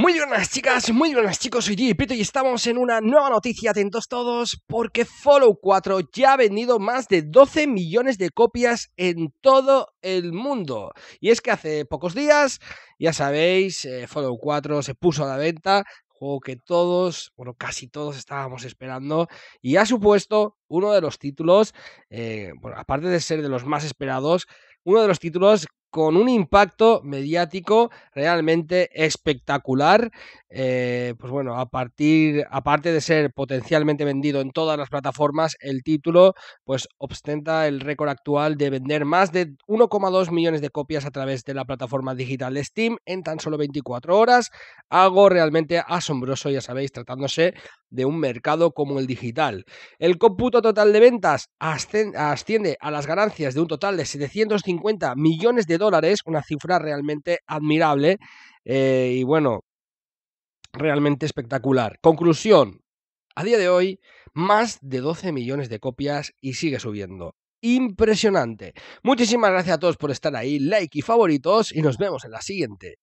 Muy buenas chicas, muy buenas chicos, soy DJ Pito y estamos en una nueva noticia, atentos todos, porque Follow 4 ya ha vendido más de 12 millones de copias en todo el mundo. Y es que hace pocos días, ya sabéis, eh, Fallout 4 se puso a la venta, juego que todos, bueno, casi todos estábamos esperando y ha supuesto uno de los títulos, eh, bueno, aparte de ser de los más esperados, uno de los títulos con un impacto mediático realmente espectacular. Eh, pues bueno, a partir, aparte de ser potencialmente vendido en todas las plataformas, el título pues ostenta el récord actual de vender más de 1,2 millones de copias a través de la plataforma digital Steam en tan solo 24 horas. Algo realmente asombroso, ya sabéis, tratándose de un mercado como el digital. El cómputo total de ventas asciende a las ganancias de un total de 750 millones de dólares, una cifra realmente admirable eh, y bueno, realmente espectacular. Conclusión, a día de hoy, más de 12 millones de copias y sigue subiendo. Impresionante. Muchísimas gracias a todos por estar ahí, like y favoritos y nos vemos en la siguiente.